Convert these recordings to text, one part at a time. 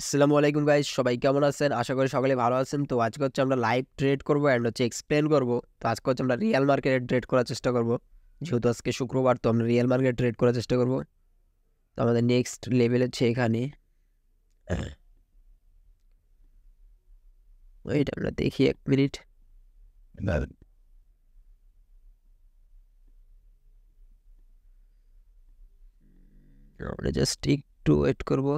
আসসালামু আলাইকুম গাইজ সবাই কেমন আছেন আশা করি সকলে ভালো আছেন তো আজকে হচ্ছে আমরা লাইভ ট্রেড করবো অ্যান্ড হচ্ছে এক্সপ্লেন করবো তো আজকে হচ্ছে আমরা রিয়েল মার্কেটে ট্রেড করার চেষ্টা করবো যেহেতু আজকে শুক্রবার তো আমরা রিয়েল মার্কেটে ট্রেড করার চেষ্টা করবো তো আমাদের নেক্সট লেভেল হচ্ছে এখানে ওইটা আমরা দেখি এক মিনিট আমরা জাস্ট একটু ওয়েট করবো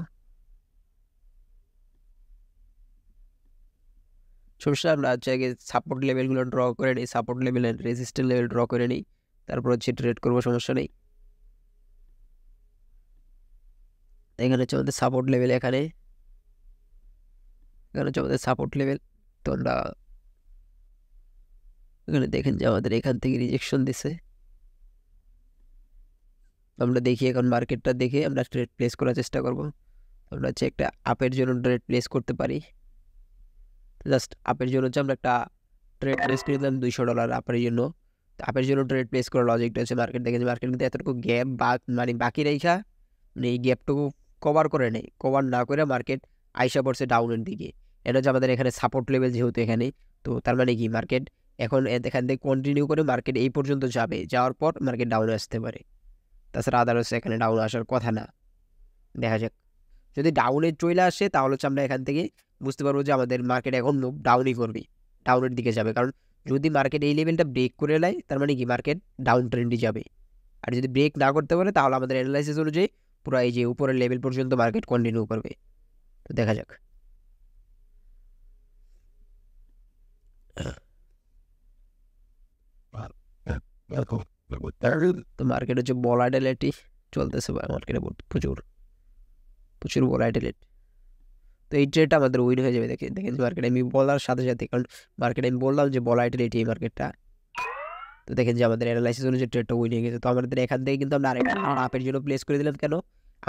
সরিষার হচ্ছে আগে সাপোর্ট লেভেলগুলো ড্র করে নিই support level resistant level draw করে নিই তারপর হচ্ছে ট্রেড করবো সমস্যা নেই এখানে হচ্ছে আমাদের সাপোর্ট লেভেল এখানে এখানে হচ্ছে আমাদের সাপোর্ট লেভেল তো আমরা এখানে দেখেন যে আমাদের এখান থেকে রিজেকশন দিছে আমরা দেখি এখন মার্কেটটা দেখে আমরা ট্রেড প্লেস করার চেষ্টা করবো আমরা হচ্ছে একটা আপের জন্য ট্রেড প্লেস করতে পারি জাস্ট আপের জন্য হচ্ছে আমরা একটা ট্রেড প্লেস করে দিলাম দুইশো ডলার আপের জন্য আপের জন্য ট্রেড প্লেস করার লজিকটা হচ্ছে মার্কেট দেখেছে মার্কেট কিন্তু এতটুকু গ্যাপ বা মানে বাকি রেখা মানে এই গ্যাপটুকু কভার করে নেই কভার না করে মার্কেট আইসা পড়ছে ডাউনের দিকে এটা হচ্ছে আমাদের এখানে সাপোর্ট লেভেল যেহেতু এখানে তো তার মানে কি মার্কেট এখন এখান থেকে কন্টিনিউ করে মার্কেট এই পর্যন্ত যাবে যাওয়ার পর মার্কেট ডাউনে আসতে পারে তাছাড়া আদার হচ্ছে এখানে ডাউন আসার কথা না দেখা যাক যদি ডাউনে চলে আসে তাহলে হচ্ছে আমরা এখান থেকে বুঝতে পারবো যে আমাদের মার্কেট এখন ডাউনই করবে ডাউনের দিকে যাবে কারণ যদি মার্কেট এই লেভেলটা ব্রেক করে নেয় তার মানে কি মার্কেট ডাউন ট্রেন্ডে যাবে আর যদি ব্রেক না করতে পারে তাহলে আমাদের অ্যানালাইসিস অনুযায়ী পুরো এই যে উপরের লেভেল পর্যন্ত মার্কেট কন্টিনিউ করবে তো দেখা যাক তো মার্কেট হচ্ছে বলাটিলিটি চলতেছে মার্কেটে প্রচুর প্রচুর বলাটিলিটি তো এই ট্রেডটা আমাদের উইন হয়ে যাবে দেখে দেখেন মার্কেটে আমি বলার সাথে সাথে কারণ মার্কেটে আমি বললাম যে বলা এটা এটি মার্কেটটা তো দেখেন যে আমাদের অ্যানালাইসিস অনুযায়ী ট্রেডটা উইন হয়ে গেছে তো আমাদের এখান থেকে কিন্তু আমরা আরেকটা আপের জন্য প্লেস করে দিলাম কেন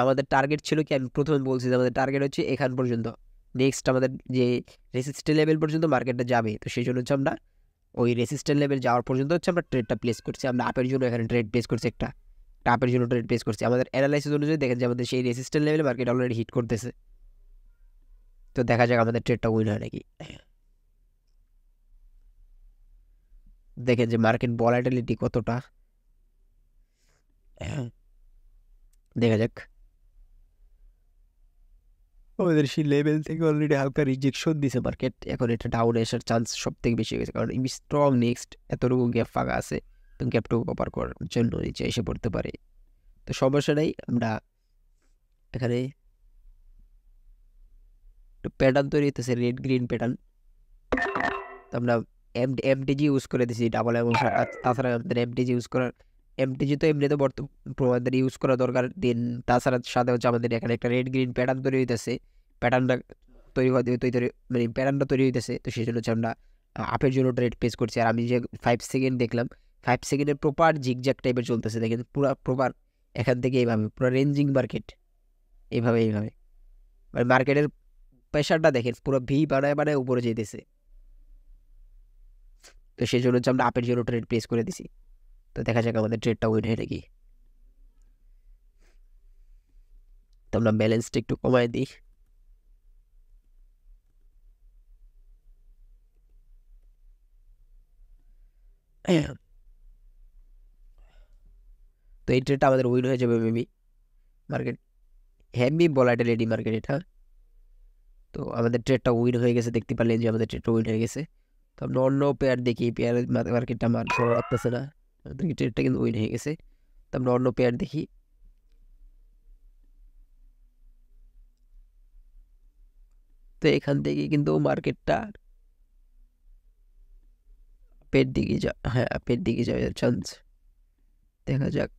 আমাদের টার্গেট ছিল কি আমি প্রথমে বলছি যে আমাদের টার্গেট হচ্ছে এখান পর্যন্ত নেক্সট আমাদের যে রেসিস্ট্যান্ট লেভেল পর্যন্ত মার্কেটটা যাবে তো সেই জন্য হচ্ছে আমরা ওই রেসিস্ট্যান্ট লেভেল যাওয়ার পর্যন্ত হচ্ছে আমরা ট্রেডটা প্লেস করছি আমরা আপের জন্য এখানে ট্রেড প্লেস করছি একটা আপের জন্য ট্রেড প্লেস করছি আমাদের অ্যানালাইসিস অনুযায়ী দেখেন যে আমাদের সেই resistant level market already hit করতেছে তো দেখা যাক আমাদের ট্রেডটা উইন হয় নাকি দেখেন যে মার্কেট বলাটিলিটি কতটা দেখা যাক আমাদের সেই লেভেল থেকে অলরেডি হালকা রিজেকশন দিছে মার্কেট এখন এটা ডাউন আসার চান্স সব থেকে বেশি হয়েছে কারণ স্ট্রং নেক্সট এতটুকু গ্যাপ ফাঁকা আছে তো গ্যাপটুকু কভার করার জন্য নিচে এসে পড়তে পারে তো সমস্যা নেই আমরা এখানে একটা প্যাটার্ন তৈরি হতেছে রেড গ্রিন প্যাটার্ন তো আমরা এম এমটিজি ইউজ করে দিছি ডাবল এবং তাছাড়া আমাদের এমটিজি ইউজ করার এমটিজি তো এমনিতে বর্তমান আমাদের ইউজ করা দরকার দিন তাছাড়া সাথে হচ্ছে আমাদের এখানে একটা রেড গ্রিন প্যাটার্ন তৈরি হইতেছে প্যাটার্নটা তৈরি তৈরি মানে প্যাটার্নটা তৈরি হইতেছে তো সেই জন্য হচ্ছে আমরা আপের জন্য ওটা রেড পেস করছি আর আমি যে ফাইভ সেকেন্ড দেখলাম ফাইভ সেকেন্ডের প্রপার জিগজ্যাক টাইপের চলতেছে দেখেন পুরো প্রপার এখান থেকে এইভাবে পুরো রেঞ্জিং মার্কেট এইভাবে এইভাবে মানে মার্কেটের প্রেশারটা দেখেন পুরো ভি বাড়ায় বাড়ায় উপরে যেতেছে তো সেই জন্য আমরা আপের জন্য ট্রেড প্লেস করে দিছি তো দেখা যাক আমাদের ট্রেডটা উইন হয়ে নাকি তো আমরা ব্যালেন্সটা একটু কমায় দিই তো এই ট্রেডটা আমাদের উইন হয়ে যাবে মেবি মার্কেট এটা রেডি মার্কেট এটা তো আমাদের ট্রেডটা উইড হয়ে গেছে দেখতে পালেন যে আমাদের ট্রেডটা উইড হয়ে গেছে তো আমরা অন্য পেয়ার দেখি পেয়ার মার্কেটটা মার্কেটটা তত সরা অন্য ট্রেডটা কিন্তু উইড হয়ে গেছে তো আমরা অন্য পেয়ার দেখি তো এইখান থেকে কিন্তু মার্কেটটা পেড দিকে হ্যাঁ পেড দিকে যাওয়ার চান্স দেখা যাক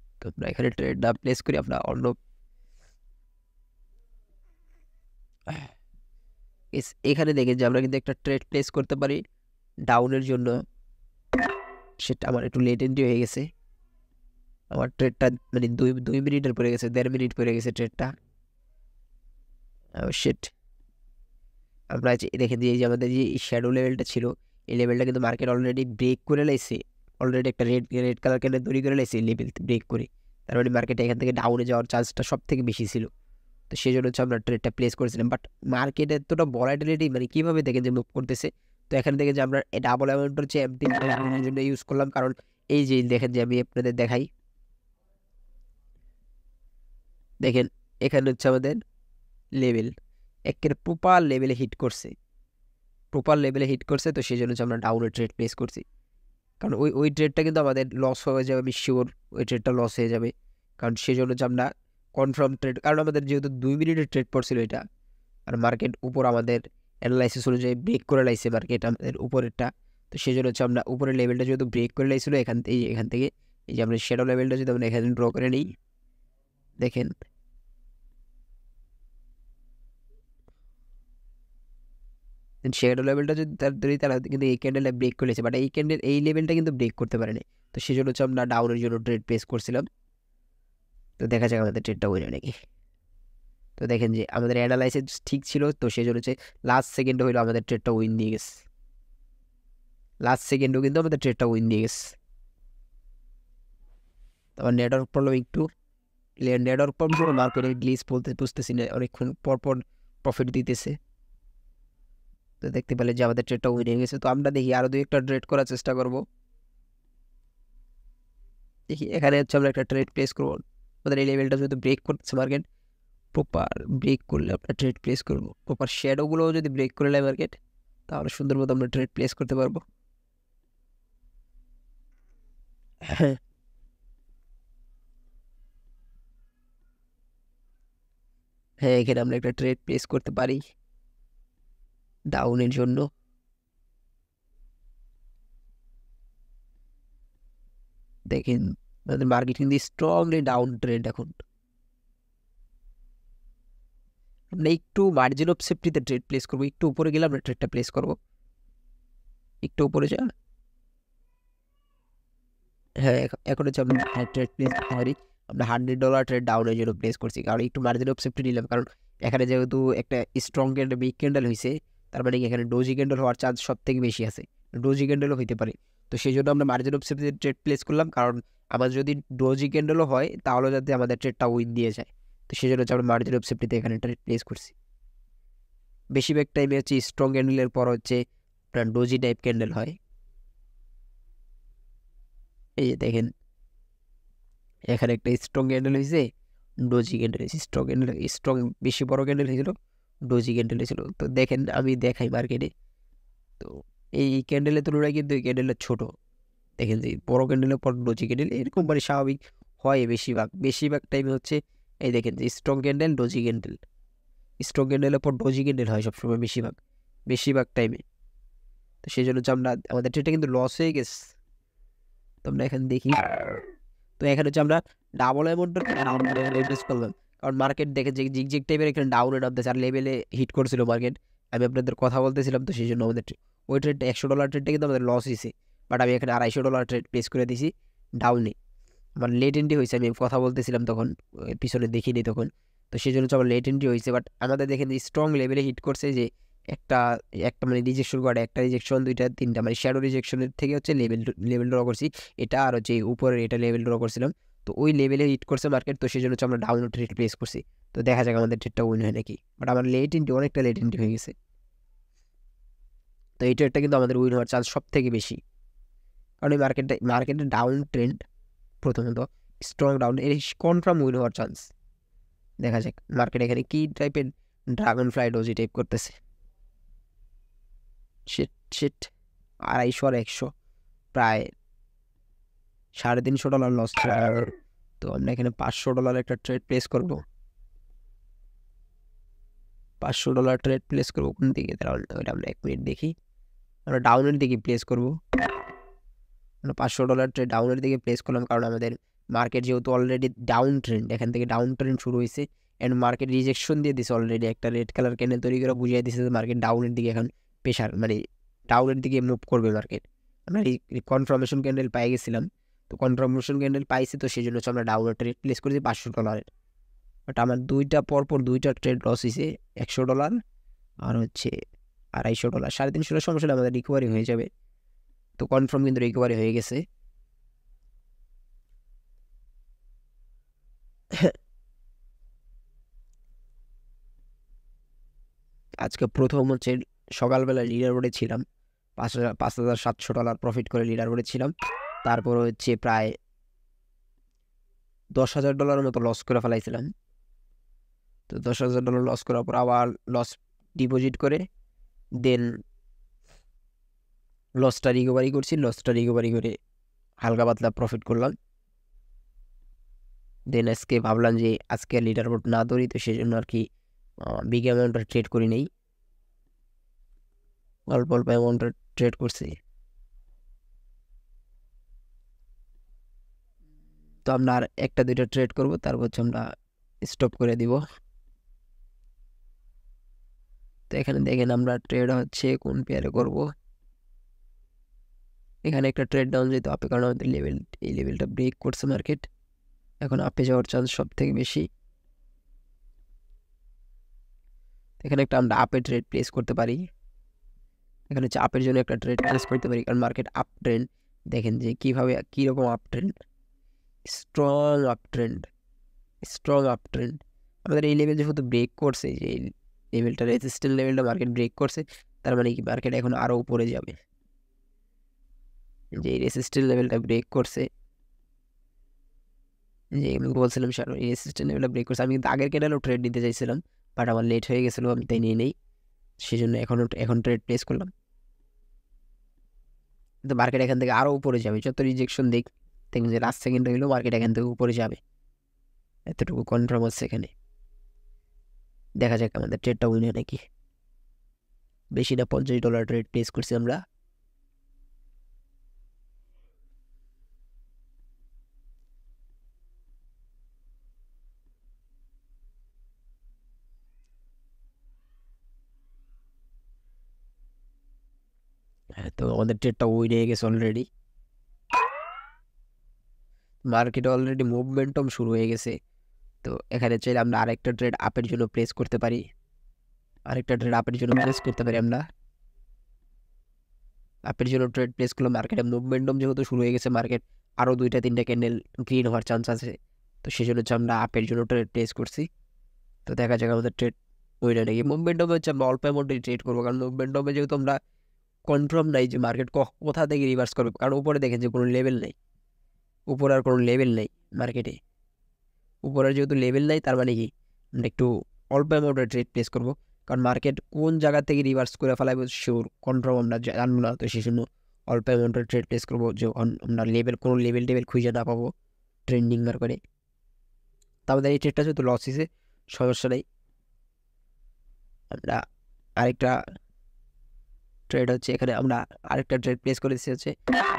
লাইক একটা ট্রেডটা প্লেস করি আমরা অন্য এখানে দেখেন যে আমরা কিন্তু একটা ট্রেড প্লেস করতে পারি ডাউনের জন্য সেটা আমার একটু লেট এন্ট্রি হয়ে গেছে আমার ট্রেডটা মানে দুই দুই মিনিটের পড়ে গেছে দেড় মিনিট পড়ে গেছে ট্রেডটা সেট oh আমরা দেখে দিই যে আমাদের যে শ্যাডো লেভেলটা ছিল এই লেভেলটা কিন্তু মার্কেট অলরেডি ব্রেক করে লাইছে অলরেডি একটা রেড রেড কালার কেন তৈরি করে লাইছে লেভেল ব্রেক করে তার মানে মার্কেটে এখান থেকে ডাউনে যাওয়ার চান্সটা সব থেকে বেশি ছিল তো সেই জন্য হচ্ছে আমরা ট্রেডটা প্লেস করেছিলাম বাট মার্কেট এতটা ভলাটিলিটি মানে কীভাবে দেখে যে মুভ করতেছে তো এখানে দেখে যে আমরা ডাবল অ্যামাউন্ট হচ্ছে এমটি জন্য ইউজ করলাম কারণ এই যে দেখেন যে আমি আপনাদের দেখাই দেখেন এখানে হচ্ছে আমাদের লেভেল একের প্রপার লেভেলে হিট করছে প্রপার লেভেলে হিট করছে তো সেই জন্য হচ্ছে আমরা ডাউনের ট্রেড প্লেস করছি কারণ ওই ওই ট্রেডটা কিন্তু আমাদের লস হয়ে যাবে আমি শিওর ওই ট্রেডটা লস হয়ে যাবে কারণ সেই জন্য হচ্ছে আমরা কনফার্ম ট্রেড কারণ আমাদের যেহেতু দুই মিনিটের ট্রেড পড়ছিল এটা আর মার্কেট উপর আমাদের অ্যানালাইসিস অনুযায়ী ব্রেক করে লাইছে মার্কেট আমাদের উপরেরটা তো সেই জন্য হচ্ছে আমরা উপরের লেভেলটা যেহেতু ব্রেক করে লাইছিলো এখান থেকে এখান থেকে এই যে আমরা শ্যাডো লেভেলটা যদি আমরা এখানে ড্র করে নিই দেখেন শ্যাডো লেভেলটা যদি তার ধরি তারা কিন্তু এই ক্যান্ডেলটা ব্রেক করে নিয়েছে বাট এই ক্যান্ডেল এই লেভেলটা কিন্তু ব্রেক করতে পারেনি তো সেই জন্য হচ্ছে আমরা ডাউনের জন্য ট্রেড পেস করছিলাম তো দেখা যাক আমাদের ট্রেডটা হয়ে নাকি তো দেখেন যে আমাদের অ্যানালাইসিস ঠিক ছিল তো সেই জন্য লাস্ট সেকেন্ডে হইলো আমাদের ট্রেডটা উইন দিয়ে গেছে লাস্ট সেকেন্ডও কিন্তু আমাদের ট্রেডটা উইন দিয়ে গেছে তারপর নেটওয়ার্ক প্রবলেম একটু নেটওয়ার্ক প্রবলেম করে গ্লিস বলতে বুঝতেছি না অনেকক্ষণ পরপর প্রফিট দিতেছে তো দেখতে পেলে যে আমাদের ট্রেডটা উইন হয়ে গেছে তো আমরা দেখি আরও দুই একটা ট্রেড করার চেষ্টা করব দেখি এখানে হচ্ছে আমরা একটা ট্রেড প্লেস করবো আপনাদের এই লেভেলটা যদি ব্রেক করতেছে মার্কেট প্রপার ব্রেক করলে আমরা ট্রেড প্লেস করবো প্রপার শ্যাডোগুলোও যদি ব্রেক করে নেয় মার্কেট তাহলে সুন্দর মতো আমরা ট্রেড প্লেস করতে পারবো হ্যাঁ।, হ্যাঁ এখানে আমরা একটা ট্রেড প্লেস করতে পারি ডাউনের জন্য দেখেন তাদের market in strongly down trend এখন আমরা একটু মার্জিন অফ সেফটিতে ট্রেড প্লেস করবো একটু উপরে গেলে আমরা ট্রেডটা প্লেস করব একটু উপরে যা হ্যাঁ এখন হচ্ছে আমরা ট্রেড প্লেস করি আমরা হান্ড্রেড ডলার ট্রেড ডাউনের জন্য প্লেস করছি কারণ একটু মার্জিন অফ সেফটি নিলাম কারণ এখানে যেহেতু একটা স্ট্রং ক্যান্ডেল বিগ ক্যান্ডেল হয়েছে তার মানে এখানে ডোজি ক্যান্ডেল হওয়ার চান্স সব থেকে বেশি আছে ডোজি ক্যান্ডেলও হইতে পারে তো সেই জন্য আমরা মার্জিন অফ সেফটিতে ট্রেড প্লেস করলাম কারণ আমার যদি ডোজি ক্যান্ডেলও হয় তাহলে যাতে আমাদের ট্রেডটা উইন দিয়ে যায় তো সেই জন্য হচ্ছে আমরা মার্জিন অফ সেফটিতে এখানে ট্রেড প্লেস করছি বেশিরভাগ টাইমে হচ্ছে স্ট্রং ক্যান্ডেলের পর হচ্ছে আপনার ডোজি টাইপ ক্যান্ডেল হয় এই যে দেখেন এখানে একটা স্ট্রং ক্যান্ডেল হয়েছে ডোজি ক্যান্ডেল হয়েছে স্ট্রং ক্যান্ডেল স্ট্রং বেশি বড় ক্যান্ডেল হয়েছিল ডোজি ক্যান্ডেল হয়েছিল তো দেখেন আমি দেখাই মার্কেটে তো এই ক্যান্ডেলের তুলনায় কিন্তু এই ক্যান্ডেলটা ছোটো দেখেন যে বড় ক্যান্ডেলের পর ডোজি ক্যান্ডেল এরকম মানে স্বাভাবিক হয় বেশিরভাগ বেশিরভাগ টাইমে হচ্ছে এই দেখেন যে strong candle doji candle strong ক্যান্ডেলের পর ডোজি ক্যান্ডেল হয় সবসময় বেশিরভাগ বেশিরভাগ টাইমে তো সেই জন্য আমরা আমাদের ট্রেডটা কিন্তু লস হয়ে গেছে তো আমরা এখানে দেখি তো এখানে হচ্ছে আমরা ডাবল অ্যামাউন্ট করলাম কারণ মার্কেট দেখে যে জিগ জিগ টাইপের এখানে ডাউনে নামতেছে আর লেভেলে হিট করছিল মার্কেট আমি আপনাদের কথা বলতেছিলাম তো সেই জন্য আমাদের ওই ট্রেডটা একশো ডলার ট্রেডটা কিন্তু আমাদের লস হয়েছে বাট আমি এখানে আড়াইশো ডলার ট্রেড প্লেস করে দিছি ডাউনে আমার লেট এন্ট্রি হয়েছে আমি কথা বলতেছিলাম তখন পিছনে দেখিনি তখন তো সেই জন্য আমার লেট এন্ট্রি হয়েছে বাট আমাদের দেখেন স্ট্রং লেভেলে হিট করছে যে একটা একটা মানে রিজেকশন করে একটা রিজেকশন দুইটা তিনটা মানে শ্যাডো রিজেকশনের থেকে হচ্ছে লেভেল লেভেল ড্র করছি এটা আর হচ্ছে উপরের এটা লেভেল ড্র করছিলাম তো ওই লেভেলে হিট করছে মার্কেট তো সেই জন্য আমরা ডাউনলোড ট্রেড প্লেস করছি তো দেখা যাক আমাদের ট্রেডটা উইন হয় নাকি বাট আমার লেট এন্ট্রি অনেকটা লেট এন্ট্রি হয়ে গেছে তো এই ট্রেডটা কিন্তু আমাদের উইন হওয়ার চান্স সব থেকে বেশি কারণ এই মার্কেটটা মার্কেটের ডাউন ট্রেন্ড প্রথমত স্ট্রং ডাউন এর কনফার্ম উইন হওয়ার চান্স দেখা যাক মার্কেট এখানে কী টাইপের ড্রাগন ফ্লাই ডোজি টাইপ করতেছে শিট শিট আড়াইশো আর একশো প্রায় সাড়ে তিনশো ডলার লস তো আমরা এখানে পাঁচশো ডলার একটা ট্রেড প্লেস করবো পাঁচশো ডলার ট্রেড প্লেস করবো কোন দিকে তাহলে আমরা এক মিনিট দেখি আমরা ডাউনের দিকে প্লেস করবো আমরা পাঁচশো ডলার ট্রেড ডাউনের দিকে প্লেস করলাম কারণ আমাদের মার্কেট যেহেতু অলরেডি ডাউন ট্রেন্ড এখান থেকে ডাউন ট্রেন্ড শুরু হয়েছে অ্যান্ড মার্কেট রিজেকশন দিয়ে দিছে অলরেডি একটা রেড কালার ক্যান্ডেল তৈরি করে বুঝিয়ে দিছে যে মার্কেট ডাউনের দিকে এখন প্রেশার মানে ডাউনের দিকে মুভ করবে মার্কেট আমরা কনফার্মেশন ক্যান্ডেল পাই গেছিলাম তো কনফার্মেশন ক্যান্ডেল পাইছি তো সেই জন্য হচ্ছে আমরা ডাউনের ট্রেড প্লেস করেছি পাঁচশো ডলারের বাট আমার দুইটা পরপর দুইটা ট্রেড লস হয়েছে একশো ডলার আর হচ্ছে আড়াইশো ডলার সাড়ে তিনশো ডলার সমস্যা আমাদের রিকভারি হয়ে যাবে তো কনফার্ম কিন্তু রিকভারি হয়ে গেছে আজকে প্রথম হচ্ছে সকালবেলা লিডার বোর্ডে ছিলাম পাঁচ হাজার পাঁচ হাজার সাতশো ডলার প্রফিট করে লিডার বোর্ডে ছিলাম তারপর হচ্ছে প্রায় দশ হাজার ডলার মতো লস করে ফেলাইছিলাম তো দশ হাজার ডলার লস করার পর আবার লস ডিপোজিট করে দেন লসটা রিকভারি করছি লসটা রিকভারি করে হালকা পাতলা প্রফিট করলাম দেন আজকে ভাবলাম যে আজকে লিডার বোর্ড না ধরি তো সেই জন্য আর কি বিগ অ্যামাউন্টটা ট্রেড করি নেই অল্প অল্প অ্যামাউন্টটা ট্রেড করছি তো আপনার একটা দুইটা ট্রেড করব তারপর হচ্ছে আমরা স্টপ করে দিব তো এখানে দেখেন আমরা ট্রেড হচ্ছে কোন পেয়ারে করব এখানে একটা ট্রেড ডাউন যেতে আপে কারণ আমাদের লেভেল এই লেভেলটা ব্রেক করছে মার্কেট এখন আপে যাওয়ার চান্স সব থেকে বেশি এখানে একটা আমরা আপে ট্রেড প্লেস করতে পারি এখানে হচ্ছে আপের জন্য একটা ট্রেড প্লেস করতে পারি কারণ মার্কেট আপ ট্রেন্ড দেখেন যে কীভাবে কীরকম up trend strong up trend strong up trend আমাদের এই লেভেল যেহেতু ব্রেক করছে যে লেভেলটা রেজিস্ট্যান্ট লেভেলটা মার্কেট ব্রেক করছে তার মানে কি মার্কেট এখন আরও উপরে যাবে যে এই লেভেলটা ব্রেক করছে যে আমি বলছিলাম স্যার এই রেসিস্ট্যান্ট লেভেলটা ব্রেক করছে আমি কিন্তু আগের কেনারও ট্রেড নিতে চাইছিলাম বাট আমার লেট হয়ে গেছিলো আমি তাই নিয়ে নেই সেই জন্য এখনও এখন ট্রেড প্লেস করলাম কিন্তু মার্কেট এখান থেকে আরও উপরে যাবে যত রিজেকশন দেখ দেখবেন যে লাস্ট সেকেন্ড হলেও মার্কেট এখান থেকে উপরে যাবে এতটুকু কনফার্ম আছে এখানে দেখা যাক আমাদের ট্রেডটা উইন হয় নাকি বেশি না পঞ্চাশ ডলার ট্রেড প্লেস করছি আমরা হ্যাঁ, তো আমাদের ট্রেডটা উইন হয়ে গেছে অলরেডি মার্কেটে অলরেডি মুভমেন্টম শুরু হয়ে গেছে তো এখানে চাইলে আমরা আরেকটা ট্রেড আপের জন্য প্লেস করতে পারি আরেকটা ট্রেড আপের জন্য প্লেস করতে পারি আমরা আপের জন্য ট্রেড প্লেস করলে মার্কেটে মুভমেন্টম যেহেতু শুরু হয়ে গেছে মার্কেট আরও দুইটা তিনটা ক্যান্ডেল গ্রিন হওয়ার চান্স আছে তো সেই জন্য হচ্ছে আমরা আপের জন্য ট্রেড প্লেস করছি তো দেখা যাক আমাদের ট্রেড উইডে নাকি মুভমেন্টমে হচ্ছে আমরা অল্প অ্যামাউন্টে ট্রেড করবো কারণ মুভমেন্টমে যেহেতু আমরা কনফার্ম নাই যে মার্কেট কোথা থেকে রিভার্স করবে কারণ উপরে দেখেন যে কোনো লেভেল নেই উপরে আর কোনো লেভেল নেই মার্কেটে উপরে যেহেতু লেভেল দেয় তার মানে কি আমরা একটু অল্প অ্যামাউন্টের ট্রেড প্লেস করবো কারণ মার্কেট কোন জায়গা থেকে রিভার্স করে ফেলাবে শিওর কন্ট্রোল আমরা জানবো না তো সেই জন্য অল্প অ্যামাউন্টের ট্রেড প্লেস করবো যখন আমরা লেভেল কোনো লেভেল টেবেল খুঁজে না পাবো ট্রেন্ডিং করে তারপরে এই ট্রেডটা যেহেতু লস হিসে সমস্যা নেই আমরা আরেকটা ট্রেড হচ্ছে এখানে আমরা আরেকটা ট্রেড প্লেস করেছি হচ্ছে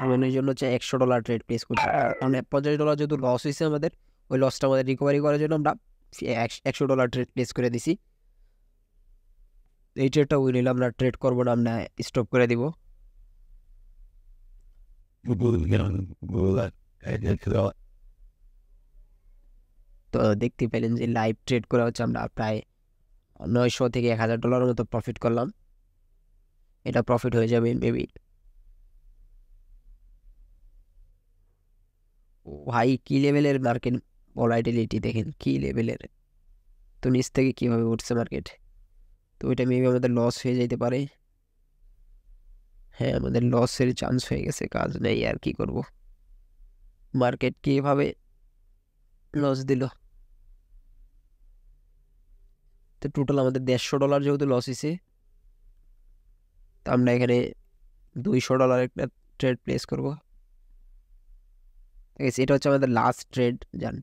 আমাদের জন্য হচ্ছে একশো ডলার ট্রেড প্লেস করছি মানে পঞ্চাশ ডলার যেহেতু লস হয়েছে আমাদের ওই লসটা আমাদের রিকভারি করার জন্য আমরা একশো ডলার ট্রেড প্লেস করে দিছি এই ট্রেডটা ওই হলে আমরা ট্রেড করবো না আমরা স্টপ করে দিব তো দেখতে পেলেন যে লাইভ ট্রেড করা হচ্ছে আমরা প্রায় নয়শো থেকে এক হাজার ডলার মতো প্রফিট করলাম এটা প্রফিট হয়ে যাবে মেবি ভাই কি লেভেলের মার্কেট ভলাইটিলিটি দেখেন কী লেভেলের তো নিচ থেকে কীভাবে উঠছে মার্কেট তো ওইটা মেবি আমাদের লস হয়ে যেতে পারে হ্যাঁ আমাদের লসের চান্স হয়ে গেছে কাজ নেই আর কি করব মার্কেট কীভাবে লস দিল তো টোটাল আমাদের দেড়শো ডলার যেহেতু লস হয়েছে তা আমরা এখানে দুইশো ডলার একটা ট্রেড প্লেস করবো ঠিক আছে এটা হচ্ছে আমাদের লাস্ট ট্রেড যান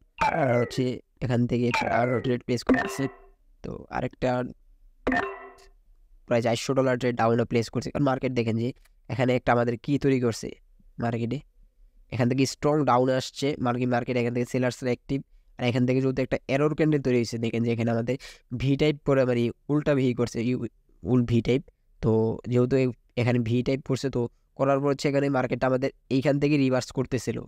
হচ্ছে এখান থেকে আরও ট্রেড প্লেস করে আসছে তো আরেকটা প্রায় চারশো ডলার ট্রেড ডাউনও প্লেস করছে কারণ মার্কেট দেখেন যে এখানে একটা আমাদের কী তৈরি করছে মার্কেটে এখান থেকে স্ট্রং ডাউন আসছে মার্কিন মার্কেট এখান থেকে সেলার্সরা অ্যাক্টিভ আর এখান থেকে যেহেতু একটা এরর ক্যান্ডেল তৈরি হয়েছে দেখেন যে এখানে আমাদের ভি টাইপ করে আবার উল্টা ভি করছে উল ভি টাইপ তো যেহেতু এখানে ভি টাইপ করছে তো করার পর হচ্ছে এখানে মার্কেটটা আমাদের এইখান থেকে রিভার্স করতেছিল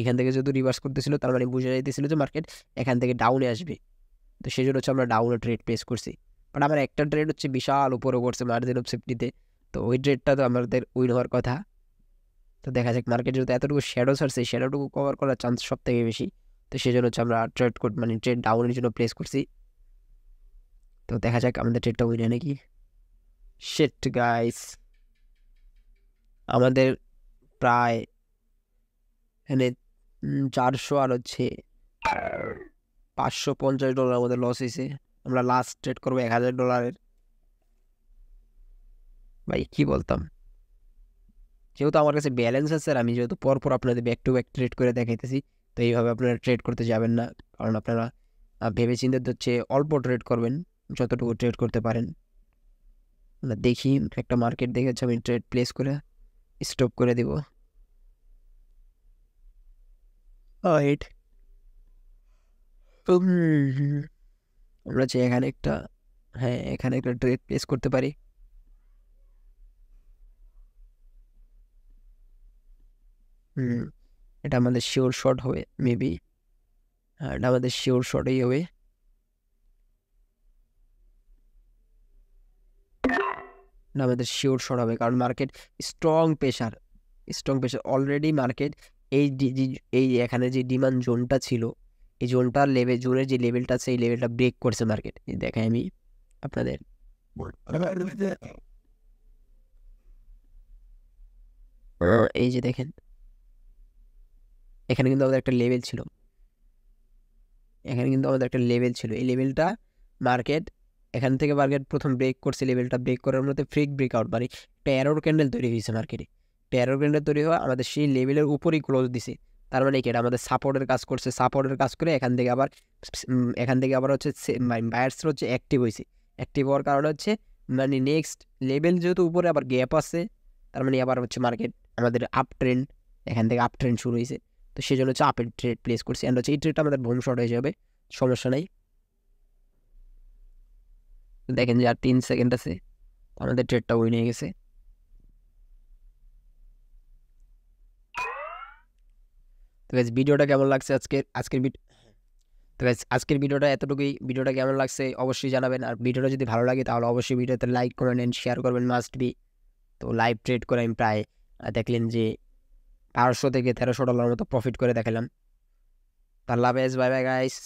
এখান থেকে যেহেতু রিভার্স করতেছিল তার মানে বুঝে যাইতেছিল যে মার্কেট এখান থেকে ডাউনে আসবে তো সেই জন্য হচ্ছে আমরা ডাউনে ট্রেড প্লেস করছি বাট আমার একটা ট্রেড হচ্ছে বিশাল উপরে করছে মার্জিন অফ সেফটিতে তো ওই ট্রেডটা তো আমাদের উইন হওয়ার কথা তো দেখা যাক মার্কেট যেহেতু এতটুকু শ্যাডো ছাড়ছে শ্যাডোটুকু কভার করার চান্স সব থেকে বেশি তো সেই জন্য হচ্ছে আমরা ট্রেড কোড মানে ট্রেড ডাউনের জন্য প্লেস করছি তো দেখা যাক আমাদের ট্রেডটা উইন হয় নাকি শেট গাইস আমাদের প্রায় এখানে চারশো আর হচ্ছে পাঁচশো পঞ্চাশ ডলার আমাদের লস হয়েছে আমরা লাস্ট ট্রেড করবো এক হাজার ডলারের ভাই কি বলতাম যেহেতু আমার কাছে ব্যালেন্স আছে আর আমি যেহেতু পরপর আপনাদের ব্যাক টু ব্যাক ট্রেড করে দেখাইতেছি তো এইভাবে আপনারা ট্রেড করতে যাবেন না কারণ আপনারা ভেবে চিন্তে হচ্ছে অল্প ট্রেড করবেন যতটুকু ট্রেড করতে পারেন দেখি একটা মার্কেট দেখেছি আমি ট্রেড প্লেস করে স্টপ করে দেবো হাইট আমরা যে এখানে একটা হ্যাঁ এখানে একটা ড্রেড প্লেস করতে পারি হুম এটা আমাদের শিওর শট হবে মেবি হ্যাঁ এটা আমাদের শিওর শটেই হবে আমাদের শিওর শট হবে কারণ market strong pressure strong pressure already market এই এই এখানে যে ডিমান্ড জোনটা ছিল এই জোনটার লেভেল জোনের যে লেভেলটা আছে এই লেভেলটা ব্রেক করছে মার্কেট দেখাই আমি আপনাদের এই যে দেখেন এখানে কিন্তু আমাদের একটা লেভেল ছিল এখানে কিন্তু আমাদের একটা লেভেল ছিল এই লেভেলটা মার্কেট এখান থেকে মার্কেট প্রথম ব্রেক করছে লেভেলটা ব্রেক করার মধ্যে ফ্রিক ব্রেকআউট মানে একটা অ্যারোর ক্যান্ডেল তৈরি হয়েছে মার্কেটে ট্যারো তৈরি হয় আমাদের সেই লেভেলের উপরেই ক্লোজ দিছে তার মানে কি এটা আমাদের সাপোর্টের কাজ করছে সাপোর্টের কাজ করে এখান থেকে আবার এখান থেকে আবার হচ্ছে বায়ার্স হচ্ছে অ্যাক্টিভ হয়েছে অ্যাক্টিভ হওয়ার কারণ হচ্ছে মানে নেক্সট লেভেল যেহেতু উপরে আবার গ্যাপ আছে তার মানে আবার হচ্ছে মার্কেট আমাদের আপ ট্রেন্ড এখান থেকে আপ ট্রেন্ড শুরু হয়েছে তো সেই জন্য হচ্ছে আপের ট্রেড প্লেস করছে অ্যান্ড হচ্ছে এই ট্রেডটা আমাদের ভোম শর্ট হয়ে যাবে সমস্যা নাই দেখেন যে আর তিন সেকেন্ড আছে আমাদের ট্রেডটা উইন হয়ে গেছে তো গাইজ ভিডিওটা কেমন লাগছে আজকের আজকের তো গাইজ আজকের ভিডিওটা এতটুকুই ভিডিওটা কেমন লাগছে অবশ্যই জানাবেন আর ভিডিওটা যদি ভালো লাগে তাহলে অবশ্যই ভিডিওতে লাইক করে নেন শেয়ার করবেন মাস্ট বি তো লাইভ ট্রেড করে আমি প্রায় দেখলেন যে বারোশো থেকে তেরোশো ডলার মতো প্রফিট করে দেখালাম তার লাভ এস বাই বাই গাইস